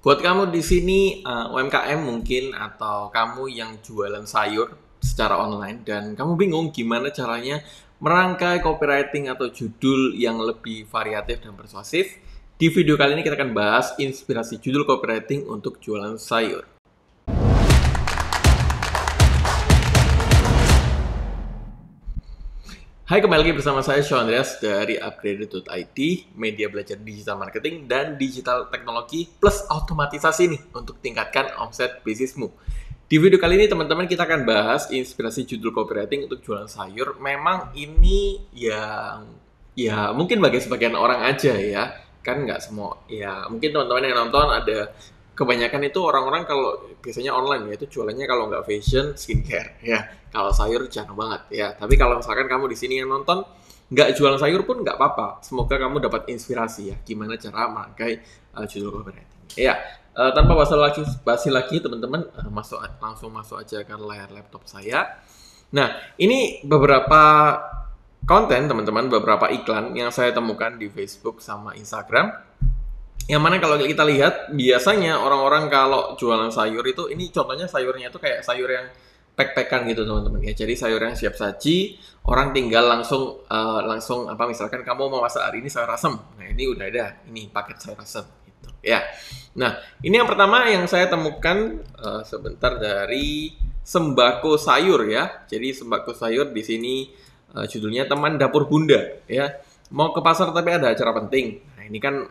Buat kamu di sini uh, UMKM mungkin atau kamu yang jualan sayur secara online dan kamu bingung gimana caranya merangkai copywriting atau judul yang lebih variatif dan persuasif, di video kali ini kita akan bahas inspirasi judul copywriting untuk jualan sayur. Hai, kembali lagi bersama saya Sean Andreas dari Upgraded.it, media belajar digital marketing dan digital teknologi plus otomatisasi nih untuk tingkatkan omset bisnismu. Di video kali ini teman-teman kita akan bahas inspirasi judul copywriting untuk jualan sayur. Memang ini yang ya mungkin bagi sebagian orang aja ya, kan nggak semua ya mungkin teman-teman yang nonton ada kebanyakan itu orang-orang kalau biasanya online ya itu jualannya kalau nggak fashion skincare ya kalau sayur jangan banget ya tapi kalau misalkan kamu di sini yang nonton nggak jualan sayur pun nggak apa-apa semoga kamu dapat inspirasi ya gimana cara merangkai uh, eh, judul copywriting ya uh, tanpa basa lagi basi lagi teman-teman uh, masuk langsung masuk aja ke layar laptop saya nah ini beberapa konten teman-teman beberapa iklan yang saya temukan di Facebook sama Instagram yang mana kalau kita lihat biasanya orang-orang kalau jualan sayur itu ini contohnya sayurnya itu kayak sayur yang pek-pekan gitu teman-teman ya jadi sayur yang siap saji orang tinggal langsung uh, langsung apa misalkan kamu mau masak hari ini sayur asem nah ini udah ada ini paket sayur asem gitu ya nah ini yang pertama yang saya temukan uh, sebentar dari sembako sayur ya jadi sembako sayur di sini uh, judulnya teman dapur bunda ya mau ke pasar tapi ada acara penting nah ini kan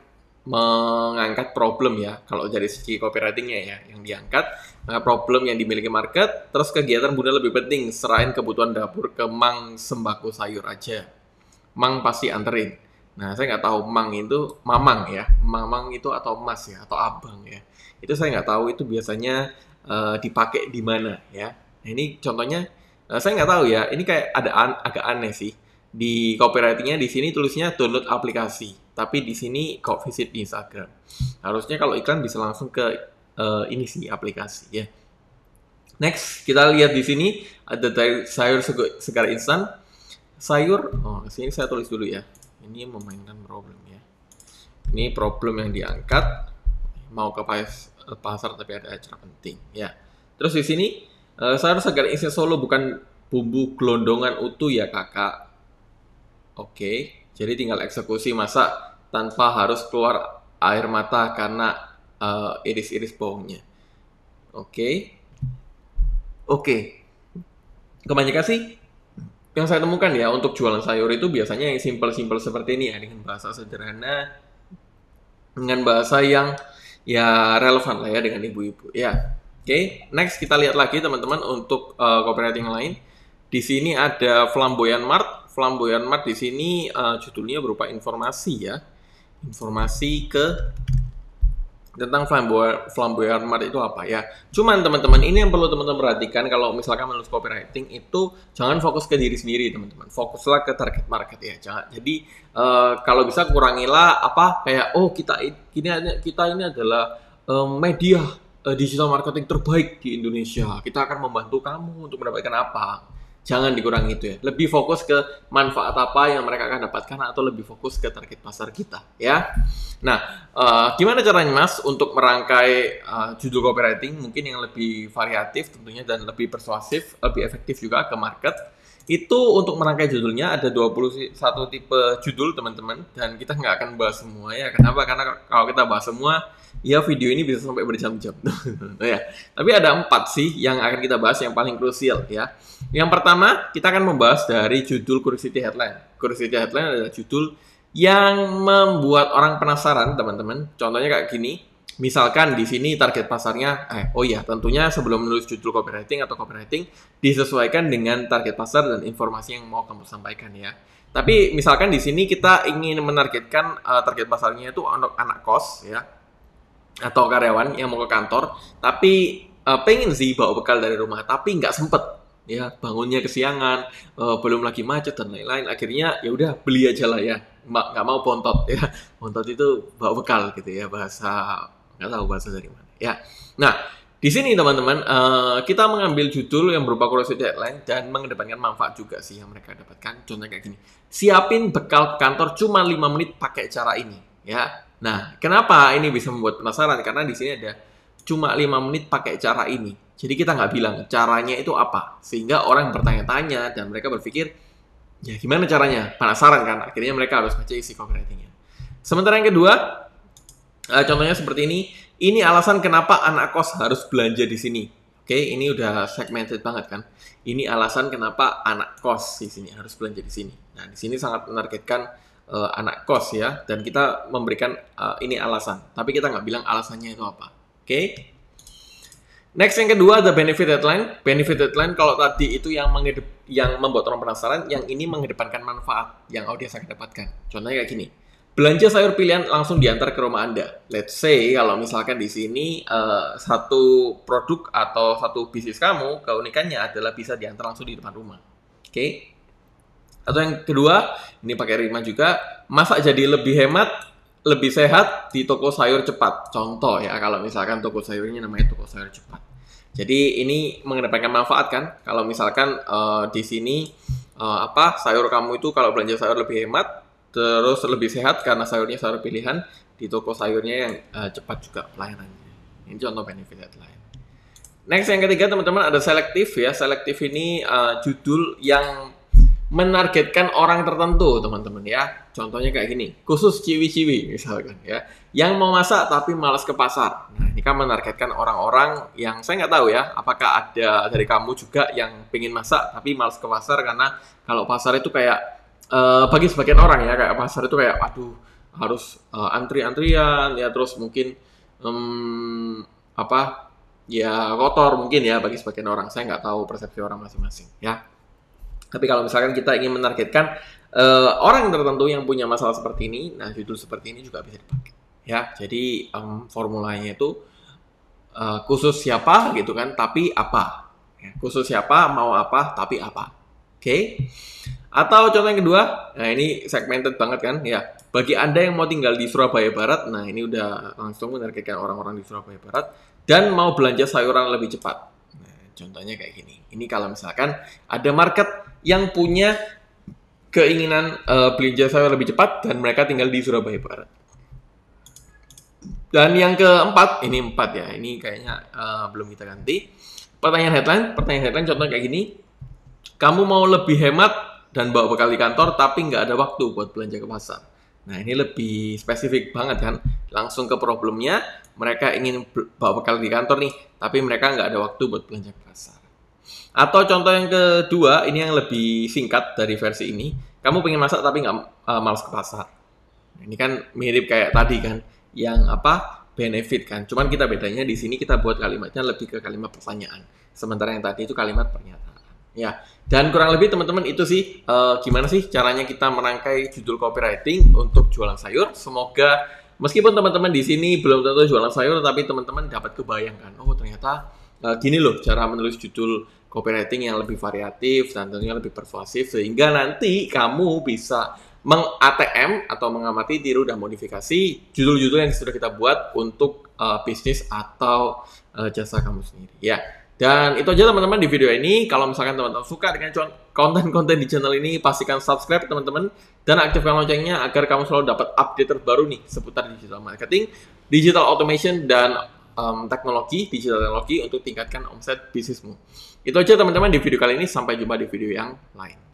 mengangkat problem ya kalau dari segi copywritingnya ya yang diangkat mengangkat problem yang dimiliki market terus kegiatan bunda lebih penting serahin kebutuhan dapur ke mang sembako sayur aja mang pasti anterin nah saya nggak tahu mang itu mamang ya mamang itu atau mas ya atau abang ya itu saya nggak tahu itu biasanya uh, dipakai di mana ya nah, ini contohnya uh, saya nggak tahu ya ini kayak ada an agak aneh sih di copywritingnya di sini tulisnya download aplikasi tapi di sini kok visit di Instagram. Harusnya kalau iklan bisa langsung ke uh, ini sih aplikasi ya. Next, kita lihat di sini ada sayur segar instan. Sayur, oh sini saya tulis dulu ya. Ini memainkan problem ya. Ini problem yang diangkat mau ke pasar tapi ada acara penting ya. Terus di sini uh, sayur segar instan Solo bukan bumbu gelondongan utuh ya kakak. Oke, okay. jadi tinggal eksekusi masak tanpa harus keluar air mata karena iris eh, iris-iris baunya. Oke. Okay. Oke. Okay. Kebanyakan sih yang saya temukan ya untuk jualan sayur itu biasanya yang simple-simple seperti ini ya dengan bahasa sederhana dengan bahasa yang ya relevan lah ya dengan ibu-ibu ya. Oke, okay. next kita lihat lagi teman-teman untuk uh, copywriting lain. Di sini ada flamboyan mart. Flamboyan mart di sini uh, judulnya berupa informasi ya informasi ke tentang flamboyant, flamboyant mat itu apa ya. Cuman teman-teman ini yang perlu teman-teman perhatikan kalau misalkan menulis copywriting itu jangan fokus ke diri sendiri teman-teman. Fokuslah ke target market ya. Jangan. Jadi uh, kalau bisa kurangilah apa kayak oh kita ini kita ini adalah uh, media uh, digital marketing terbaik di Indonesia. Kita akan membantu kamu untuk mendapatkan apa jangan dikurangi itu ya. Lebih fokus ke manfaat apa yang mereka akan dapatkan atau lebih fokus ke target pasar kita ya. Nah, uh, gimana caranya Mas untuk merangkai uh, judul copywriting mungkin yang lebih variatif tentunya dan lebih persuasif, lebih efektif juga ke market itu untuk merangkai judulnya ada 21 tipe judul teman-teman dan kita nggak akan bahas semua ya. Kenapa? Karena kalau kita bahas semua ya video ini bisa sampai berjam-jam. ya. Tapi ada empat sih yang akan kita bahas yang paling krusial ya. Yang pertama kita akan membahas dari judul curiosity headline. Curiosity headline adalah judul yang membuat orang penasaran teman-teman. Contohnya kayak gini misalkan di sini target pasarnya eh oh iya tentunya sebelum menulis judul copywriting atau copywriting disesuaikan dengan target pasar dan informasi yang mau kamu sampaikan ya. Tapi misalkan di sini kita ingin menargetkan uh, target pasarnya itu untuk anak kos ya atau karyawan yang mau ke kantor tapi uh, pengen sih bawa bekal dari rumah tapi nggak sempet ya bangunnya kesiangan uh, belum lagi macet dan lain-lain akhirnya ya udah beli aja lah ya nggak mau pontot ya pontot itu bawa bekal gitu ya bahasa nggak tahu bahasa dari mana ya nah di sini teman-teman uh, kita mengambil judul yang berupa kurasi deadline dan mengedepankan manfaat juga sih yang mereka dapatkan. Contohnya kayak gini, siapin bekal kantor cuma 5 menit pakai cara ini ya. Nah, kenapa ini bisa membuat penasaran? Karena di sini ada cuma 5 menit pakai cara ini. Jadi kita nggak bilang caranya itu apa. Sehingga orang bertanya-tanya dan mereka berpikir, ya gimana caranya? Penasaran kan? Akhirnya mereka harus baca isi copywritingnya. Sementara yang kedua, Uh, contohnya seperti ini. Ini alasan kenapa anak kos harus belanja di sini. Oke, okay, ini udah segmented banget kan. Ini alasan kenapa anak kos di sini harus belanja di sini. Nah, di sini sangat menargetkan uh, anak kos ya, dan kita memberikan uh, ini alasan. Tapi kita nggak bilang alasannya itu apa. Oke. Okay? Next yang kedua ada benefit deadline. Benefit deadline kalau tadi itu yang mengedep, yang membuat orang penasaran, yang ini mengedepankan manfaat yang audiens akan dapatkan. Contohnya kayak gini belanja sayur pilihan langsung diantar ke rumah Anda. Let's say kalau misalkan di sini uh, satu produk atau satu bisnis kamu keunikannya adalah bisa diantar langsung di depan rumah. Oke. Okay? Atau yang kedua, ini pakai Rima juga, masak jadi lebih hemat, lebih sehat di toko sayur cepat. Contoh ya kalau misalkan toko sayurnya namanya toko sayur cepat. Jadi ini mengedepankan manfaat kan? Kalau misalkan uh, di sini uh, apa sayur kamu itu kalau belanja sayur lebih hemat, Terus lebih sehat karena sayurnya sayur pilihan di toko sayurnya yang uh, cepat juga pelayanannya. Ini contoh benefit lain. Next yang ketiga teman-teman ada selektif ya. Selektif ini uh, judul yang menargetkan orang tertentu teman-teman ya. Contohnya kayak gini, khusus ciwi-ciwi misalkan ya. Yang mau masak tapi malas ke pasar. Nah ini kan menargetkan orang-orang yang saya nggak tahu ya. Apakah ada dari kamu juga yang pengen masak tapi malas ke pasar karena kalau pasar itu kayak uh, bagi sebagian orang ya kayak pasar itu kayak aduh harus uh, antri-antrian ya terus mungkin um, apa ya kotor mungkin ya bagi sebagian orang saya nggak tahu persepsi orang masing-masing ya tapi kalau misalkan kita ingin menargetkan uh, orang tertentu yang punya masalah seperti ini nah judul seperti ini juga bisa dipakai ya jadi um, formulanya itu uh, khusus siapa gitu kan tapi apa ya. khusus siapa mau apa tapi apa oke okay? Atau contoh yang kedua, nah ini segmented banget kan, ya. Bagi Anda yang mau tinggal di Surabaya Barat, nah ini udah langsung menargetkan orang-orang di Surabaya Barat, dan mau belanja sayuran lebih cepat. Nah, contohnya kayak gini. Ini kalau misalkan ada market yang punya keinginan uh, belanja sayur lebih cepat, dan mereka tinggal di Surabaya Barat. Dan yang keempat, ini empat ya, ini kayaknya uh, belum kita ganti. Pertanyaan headline, pertanyaan headline contoh kayak gini. Kamu mau lebih hemat dan bawa bekal di kantor tapi nggak ada waktu buat belanja ke pasar. Nah ini lebih spesifik banget kan, langsung ke problemnya. Mereka ingin bawa bekal di kantor nih, tapi mereka nggak ada waktu buat belanja ke pasar. Atau contoh yang kedua, ini yang lebih singkat dari versi ini. Kamu pengen masak tapi nggak uh, e, malas ke pasar. Nah, ini kan mirip kayak tadi kan, yang apa benefit kan. Cuman kita bedanya di sini kita buat kalimatnya lebih ke kalimat pertanyaan. Sementara yang tadi itu kalimat pernyataan. Ya, dan kurang lebih teman-teman itu sih uh, gimana sih caranya kita merangkai judul copywriting untuk jualan sayur. Semoga meskipun teman-teman di sini belum tentu jualan sayur, tapi teman-teman dapat kebayangkan, oh ternyata uh, gini loh cara menulis judul copywriting yang lebih variatif dan tentunya lebih persuasif sehingga nanti kamu bisa meng-ATM atau mengamati, tiru, dan modifikasi judul-judul yang sudah kita buat untuk uh, bisnis atau uh, jasa kamu sendiri. Ya, dan itu aja teman-teman di video ini. Kalau misalkan teman-teman suka dengan konten-konten di channel ini, pastikan subscribe teman-teman dan aktifkan loncengnya agar kamu selalu dapat update terbaru nih seputar digital marketing, digital automation dan um, teknologi, digital teknologi untuk tingkatkan omset bisnismu. Itu aja teman-teman di video kali ini. Sampai jumpa di video yang lain.